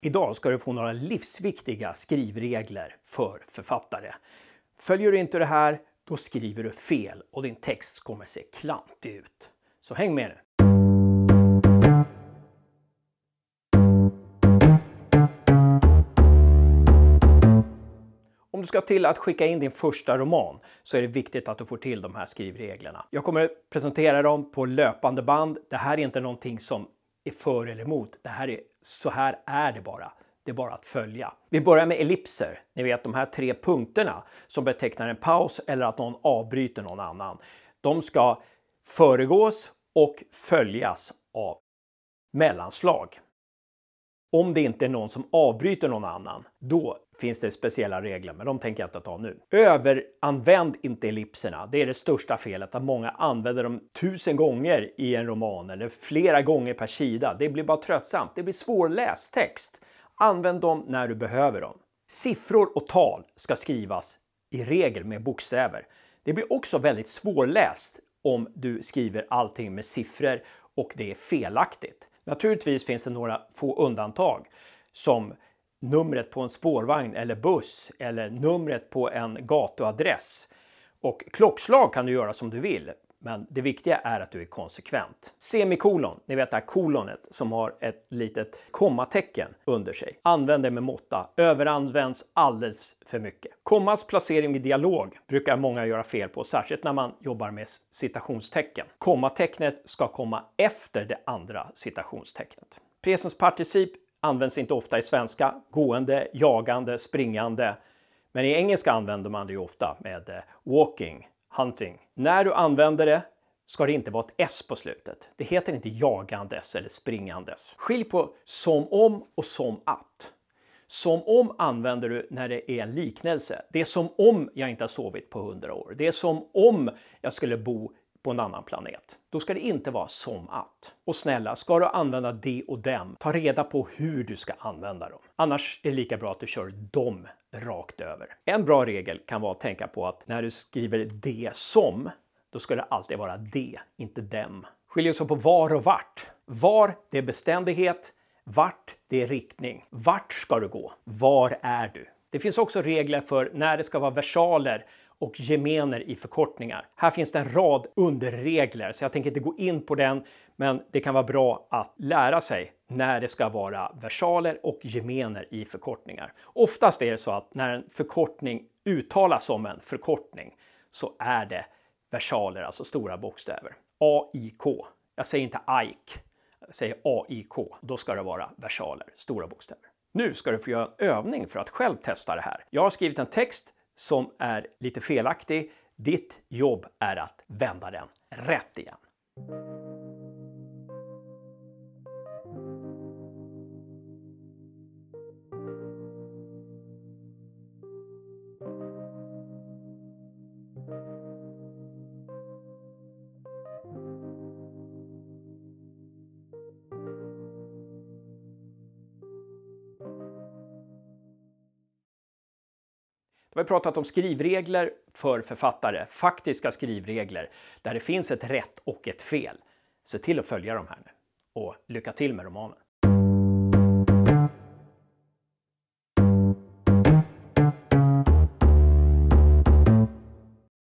Idag ska du få några livsviktiga skrivregler för författare. Följer du inte det här, då skriver du fel och din text kommer se klantig ut. Så häng med nu! Om du ska till att skicka in din första roman så är det viktigt att du får till de här skrivreglerna. Jag kommer presentera dem på löpande band. Det här är inte någonting som är för eller emot. Det här är, så här är det bara. Det är bara att följa. Vi börjar med ellipser. Ni vet de här tre punkterna som betecknar en paus eller att någon avbryter någon annan. De ska föregås och följas av mellanslag. Om det inte är någon som avbryter någon annan, då finns det speciella regler, men de tänker jag inte ta nu. Överanvänd inte ellipserna. Det är det största felet, att många använder dem tusen gånger i en roman eller flera gånger per sida. Det blir bara tröttsamt. Det blir svårläst text. Använd dem när du behöver dem. Siffror och tal ska skrivas i regel med bokstäver. Det blir också väldigt svårläst om du skriver allting med siffror och det är felaktigt. Naturligtvis finns det några få undantag som numret på en spårvagn eller buss eller numret på en gatuadress. Och klockslag kan du göra som du vill, men det viktiga är att du är konsekvent. Semikolon, ni vet det här kolonet som har ett litet kommatecken under sig. Använd det med måtta. Överanvänds alldeles för mycket. Kommas placering i dialog brukar många göra fel på, särskilt när man jobbar med citationstecken. Kommatecknet ska komma efter det andra citationstecknet. Presensparticip används inte ofta i svenska. Gående, jagande, springande. Men i engelska använder man det ju ofta med eh, walking, hunting. När du använder det ska det inte vara ett S på slutet. Det heter inte jagandes eller springandes. Skilj på som om och som att. Som om använder du när det är en liknelse. Det är som om jag inte har sovit på hundra år. Det är som om jag skulle bo på en annan planet. Då ska det inte vara som att. Och snälla, ska du använda de och dem, ta reda på hur du ska använda dem. Annars är det lika bra att du kör dem rakt över. En bra regel kan vara att tänka på att när du skriver det som, då ska det alltid vara det, inte dem. Skiljer sig på var och vart. Var, det är beständighet. Vart, det är riktning. Vart ska du gå? Var är du? Det finns också regler för när det ska vara versaler och gemener i förkortningar. Här finns det en rad underregler så jag tänker inte gå in på den men det kan vara bra att lära sig när det ska vara versaler och gemener i förkortningar. Oftast är det så att när en förkortning uttalas som en förkortning så är det versaler, alltså stora bokstäver. AIK. Jag säger inte AIK, jag säger AIK. Då ska det vara versaler, stora bokstäver. Nu ska du få göra en övning för att själv testa det här. Jag har skrivit en text som är lite felaktig. Ditt jobb är att vända den rätt igen. Då har vi pratat om skrivregler för författare, faktiska skrivregler där det finns ett rätt och ett fel. Se till att följa de här nu och lycka till med romanen.